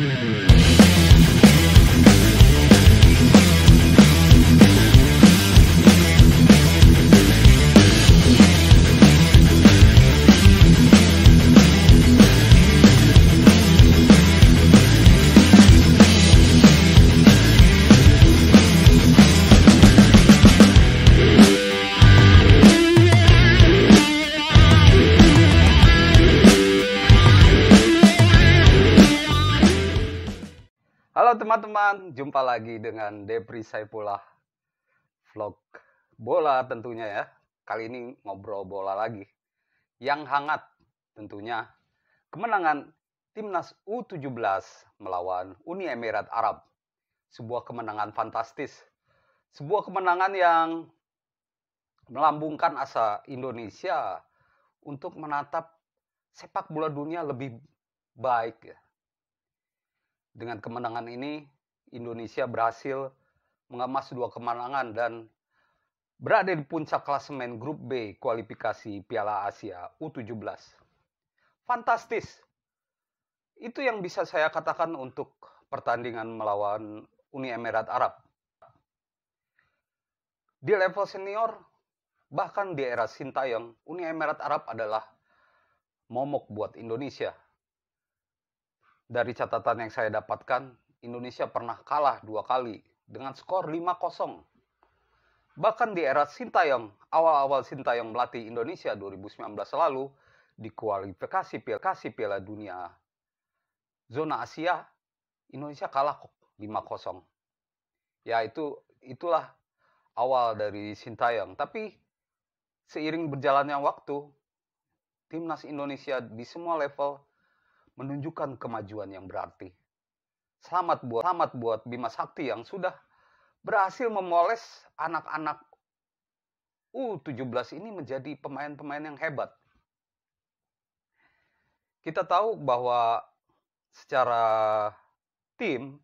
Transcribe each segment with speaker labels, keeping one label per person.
Speaker 1: Mm-hmm. Halo teman-teman, jumpa lagi dengan Depri Saifullah Vlog bola tentunya ya. Kali ini ngobrol bola lagi. Yang hangat tentunya kemenangan Timnas U17 melawan Uni Emirat Arab. Sebuah kemenangan fantastis. Sebuah kemenangan yang melambungkan asa Indonesia untuk menatap sepak bola dunia lebih baik ya dengan kemenangan ini, Indonesia berhasil mengemas dua kemenangan dan berada di puncak klasemen grup B kualifikasi Piala Asia U17. Fantastis. Itu yang bisa saya katakan untuk pertandingan melawan Uni Emirat Arab. Di level senior, bahkan di era Sintayong, Uni Emirat Arab adalah momok buat Indonesia. Dari catatan yang saya dapatkan, Indonesia pernah kalah dua kali dengan skor 5-0. Bahkan di era Sintayong, awal-awal Sintayong melatih Indonesia 2019 lalu, di kualifikasi Piala, Piala Dunia zona Asia, Indonesia kalah 5-0. Ya itu itulah awal dari Sintayong. Tapi seiring berjalannya waktu, timnas Indonesia di semua level menunjukkan kemajuan yang berarti. Selamat buat selamat buat Bima Sakti yang sudah berhasil memoles anak-anak U17 ini menjadi pemain-pemain yang hebat. Kita tahu bahwa secara tim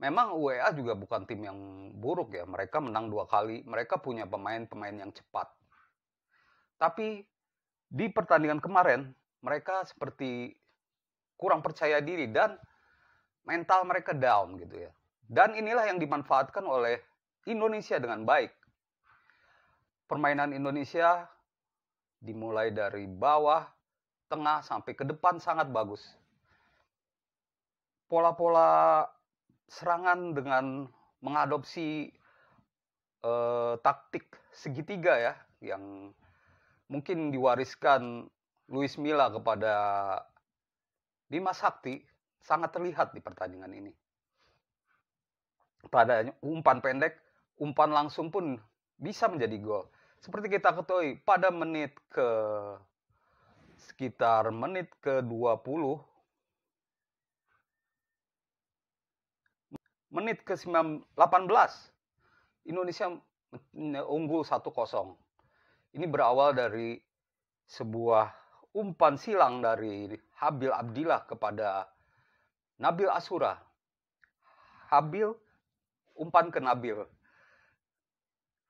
Speaker 1: memang UEA juga bukan tim yang buruk ya. Mereka menang dua kali, mereka punya pemain-pemain yang cepat. Tapi di pertandingan kemarin mereka seperti kurang percaya diri dan mental mereka down gitu ya. Dan inilah yang dimanfaatkan oleh Indonesia dengan baik. Permainan Indonesia dimulai dari bawah, tengah sampai ke depan sangat bagus. Pola-pola serangan dengan mengadopsi eh, taktik segitiga ya yang mungkin diwariskan Luis Milla kepada Bima Sakti sangat terlihat di pertandingan ini. Pada umpan pendek, umpan langsung pun bisa menjadi gol. Seperti kita ketahui, pada menit ke sekitar menit ke 20 menit ke 18 Indonesia unggul 1-0. Ini berawal dari sebuah umpan silang dari Habil Abdillah kepada Nabil Asura. Habil umpan ke Nabil.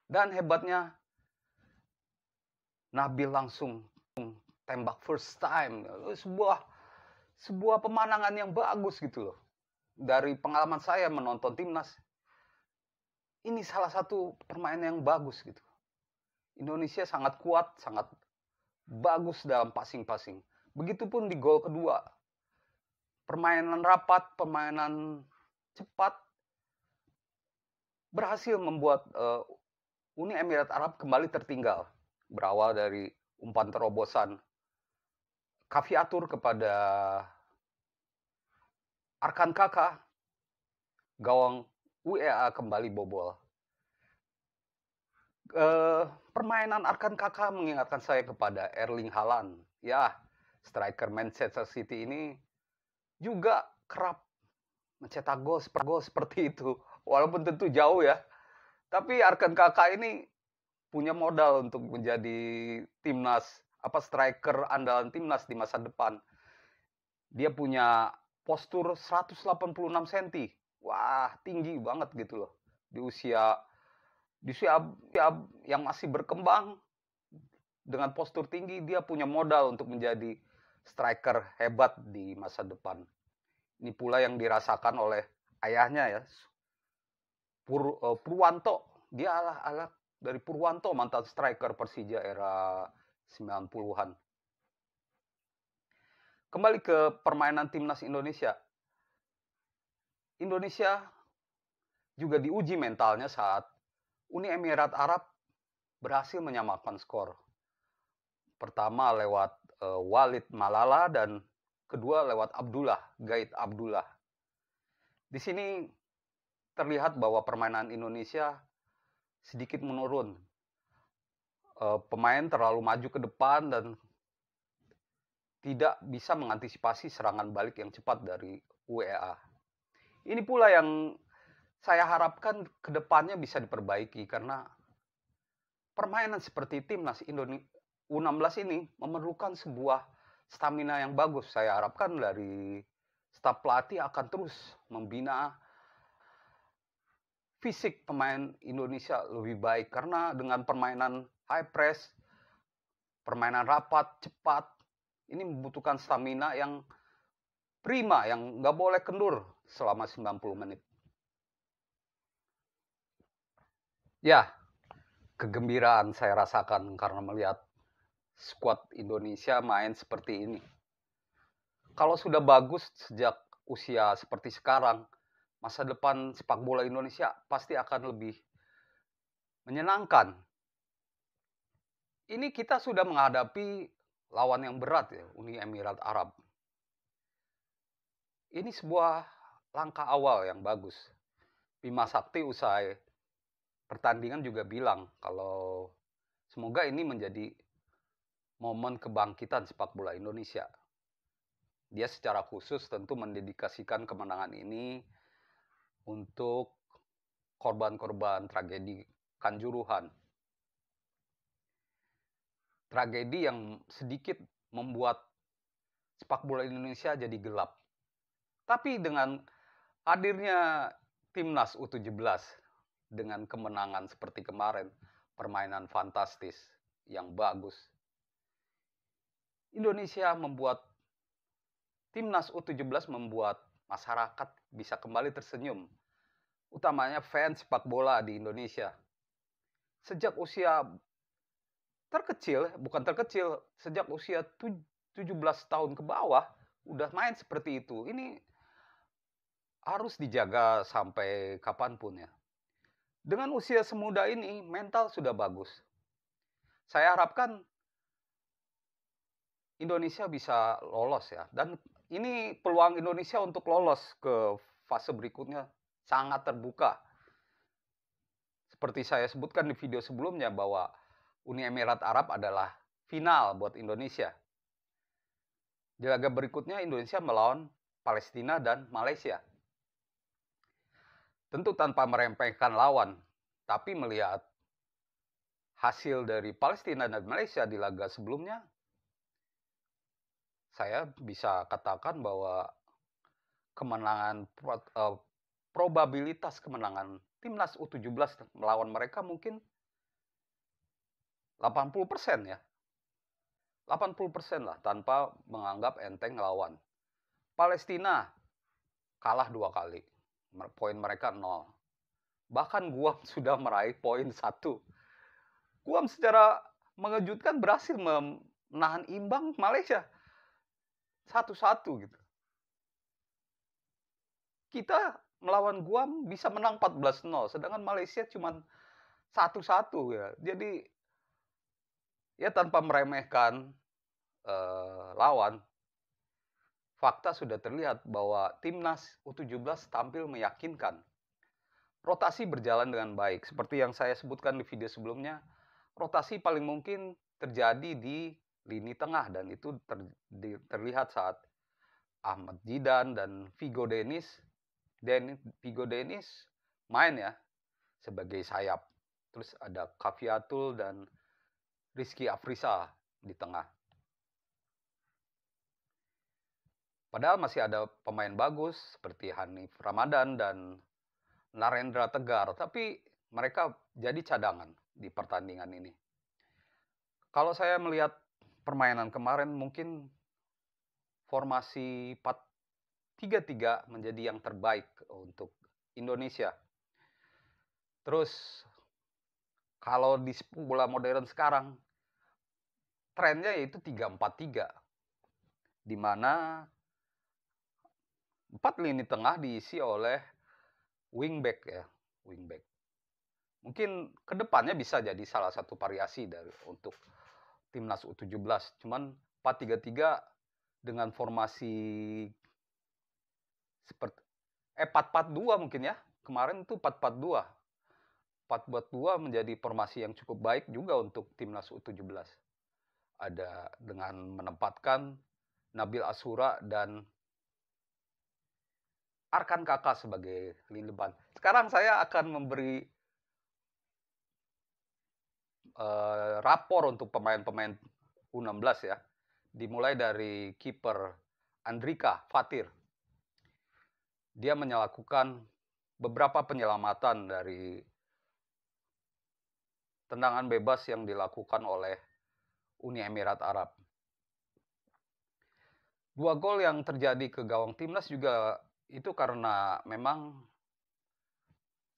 Speaker 1: Dan hebatnya Nabil langsung tembak first time. Sebuah sebuah pemandangan yang bagus gitu loh. Dari pengalaman saya menonton timnas, ini salah satu permainan yang bagus gitu. Indonesia sangat kuat, sangat bagus dalam passing-passing. Begitupun di gol kedua. Permainan rapat, permainan cepat berhasil membuat uh, Uni Emirat Arab kembali tertinggal. Berawal dari umpan terobosan Kaviatur kepada Arkan Kaka gawang UEA kembali bobol. Uh, permainan Arkan Kaka mengingatkan saya kepada Erling Haaland. Ya, striker Manchester City ini juga kerap mencetak gol seperti, gol seperti itu. Walaupun tentu jauh ya. Tapi Arkan Kakak ini punya modal untuk menjadi timnas apa striker andalan timnas di masa depan. Dia punya postur 186 cm. Wah, tinggi banget gitu loh. Di usia di usia yang masih berkembang dengan postur tinggi dia punya modal untuk menjadi striker hebat di masa depan. Ini pula yang dirasakan oleh ayahnya ya. Pur, uh, Purwanto, dia adalah alat dari Purwanto mantan striker Persija era 90-an. Kembali ke permainan timnas Indonesia. Indonesia juga diuji mentalnya saat Uni Emirat Arab berhasil menyamakan skor. Pertama lewat uh, Walid Malala dan kedua lewat Abdullah, Gaid Abdullah. Di sini terlihat bahwa permainan Indonesia sedikit menurun. Uh, pemain terlalu maju ke depan dan tidak bisa mengantisipasi serangan balik yang cepat dari UEA. Ini pula yang saya harapkan kedepannya bisa diperbaiki karena permainan seperti timnas Indonesia U16 ini memerlukan sebuah stamina yang bagus. Saya harapkan dari staf pelatih akan terus membina fisik pemain Indonesia lebih baik karena dengan permainan high press, permainan rapat, cepat, ini membutuhkan stamina yang prima, yang nggak boleh kendur selama 90 menit. Ya, kegembiraan saya rasakan karena melihat Squad Indonesia main seperti ini. Kalau sudah bagus sejak usia seperti sekarang, masa depan sepak bola Indonesia pasti akan lebih menyenangkan. Ini kita sudah menghadapi lawan yang berat ya, Uni Emirat Arab. Ini sebuah langkah awal yang bagus. Bima Sakti usai pertandingan juga bilang kalau semoga ini menjadi momen kebangkitan sepak bola Indonesia. Dia secara khusus tentu mendedikasikan kemenangan ini untuk korban-korban tragedi Kanjuruhan. Tragedi yang sedikit membuat sepak bola Indonesia jadi gelap. Tapi dengan hadirnya timnas U17 dengan kemenangan seperti kemarin, permainan fantastis yang bagus, Indonesia membuat timnas U17 membuat masyarakat bisa kembali tersenyum, utamanya fans sepak bola di Indonesia. Sejak usia terkecil, bukan terkecil, sejak usia 17 tahun ke bawah udah main seperti itu. Ini harus dijaga sampai kapanpun ya. Dengan usia semuda ini, mental sudah bagus. Saya harapkan Indonesia bisa lolos ya. Dan ini peluang Indonesia untuk lolos ke fase berikutnya sangat terbuka. Seperti saya sebutkan di video sebelumnya bahwa Uni Emirat Arab adalah final buat Indonesia. Di laga berikutnya Indonesia melawan Palestina dan Malaysia. Tentu tanpa merempengkan lawan, tapi melihat hasil dari Palestina dan Malaysia di laga sebelumnya, saya bisa katakan bahwa kemenangan eh, probabilitas kemenangan timnas U17 melawan mereka mungkin 80% ya. 80% lah tanpa menganggap enteng lawan. Palestina kalah dua kali. Poin mereka nol. Bahkan Guam sudah meraih poin satu. Guam secara mengejutkan berhasil menahan imbang Malaysia satu-satu gitu. Kita melawan Guam bisa menang 14-0, sedangkan Malaysia cuma satu-satu ya. Jadi ya tanpa meremehkan eh, lawan, fakta sudah terlihat bahwa timnas U17 tampil meyakinkan. Rotasi berjalan dengan baik, seperti yang saya sebutkan di video sebelumnya. Rotasi paling mungkin terjadi di lini tengah dan itu ter, di, terlihat saat Ahmad Jidan dan Vigo Denis dan Vigo Denis main ya sebagai sayap. Terus ada Kaviatul dan Rizky Afrisa di tengah. Padahal masih ada pemain bagus seperti Hanif Ramadan dan Narendra Tegar, tapi mereka jadi cadangan di pertandingan ini. Kalau saya melihat permainan kemarin mungkin formasi 4-3-3 menjadi yang terbaik untuk Indonesia. Terus kalau di bola modern sekarang trennya yaitu 3-4-3 di mana empat lini tengah diisi oleh wingback ya, wingback. Mungkin kedepannya bisa jadi salah satu variasi dari untuk timnas U17. Cuman 4-3-3 dengan formasi seperti eh 4-4-2 mungkin ya. Kemarin tuh 4-4-2. 4-4-2 menjadi formasi yang cukup baik juga untuk timnas U17. Ada dengan menempatkan Nabil Asura dan Arkan Kakak sebagai lini depan. Sekarang saya akan memberi uh, rapor untuk pemain-pemain U16 ya. Dimulai dari kiper Andrika Fatir. Dia melakukan beberapa penyelamatan dari tendangan bebas yang dilakukan oleh Uni Emirat Arab. Dua gol yang terjadi ke gawang timnas juga itu karena memang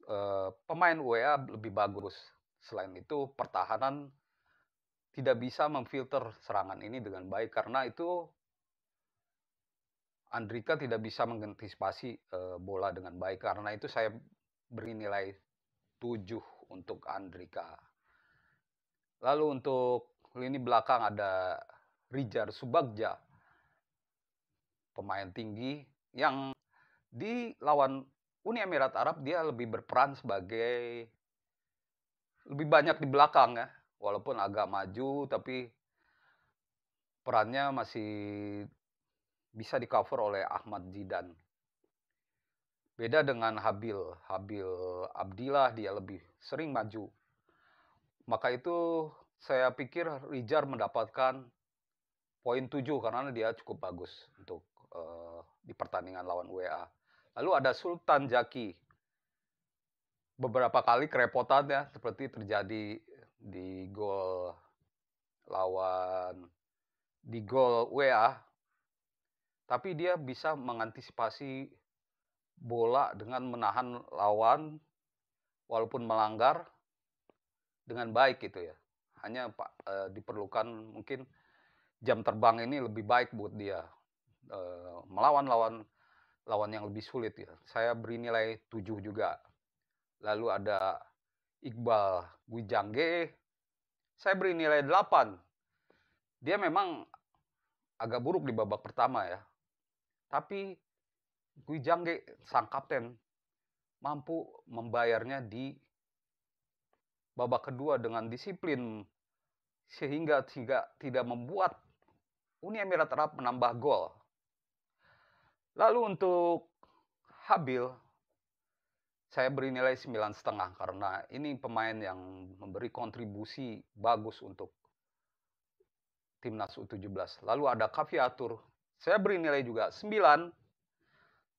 Speaker 1: eh, e, pemain UEA lebih bagus Selain itu, pertahanan tidak bisa memfilter serangan ini dengan baik karena itu Andrika tidak bisa mengantisipasi e, bola dengan baik karena itu saya beri nilai 7 untuk Andrika. Lalu untuk lini belakang ada Rijar Subagja pemain tinggi yang di lawan Uni Emirat Arab dia lebih berperan sebagai lebih banyak di belakang ya. Walaupun agak maju tapi perannya masih bisa di cover oleh Ahmad Zidan. Beda dengan Habil, Habil Abdillah dia lebih sering maju. Maka itu saya pikir Rijar mendapatkan poin 7 karena dia cukup bagus untuk uh, di pertandingan lawan WA. Lalu ada Sultan Jaki beberapa kali kerepotan ya seperti terjadi di gol lawan di gol WA tapi dia bisa mengantisipasi bola dengan menahan lawan walaupun melanggar dengan baik gitu ya hanya pak e, diperlukan mungkin jam terbang ini lebih baik buat dia e, melawan lawan lawan yang lebih sulit ya saya beri nilai 7 juga lalu ada Iqbal Wijangge, saya beri nilai 8. Dia memang agak buruk di babak pertama ya. Tapi Wijangge, sang kapten, mampu membayarnya di babak kedua dengan disiplin sehingga tidak, tidak membuat Uni Emirat Arab menambah gol. Lalu untuk Habil, saya beri nilai 9,5 karena ini pemain yang memberi kontribusi bagus untuk timnas U17. Lalu ada Kaviatur, saya beri nilai juga 9.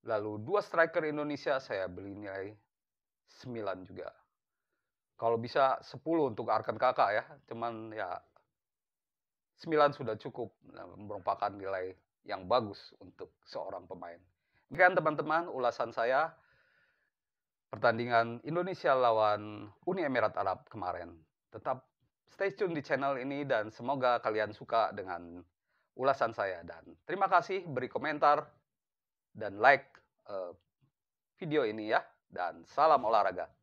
Speaker 1: Lalu dua striker Indonesia saya beri nilai 9 juga. Kalau bisa 10 untuk Arkan Kakak ya, cuman ya 9 sudah cukup nah, merupakan nilai yang bagus untuk seorang pemain. Demikian teman-teman ulasan saya pertandingan Indonesia lawan Uni Emirat Arab kemarin. Tetap stay tune di channel ini dan semoga kalian suka dengan ulasan saya dan terima kasih beri komentar dan like eh, video ini ya dan salam olahraga.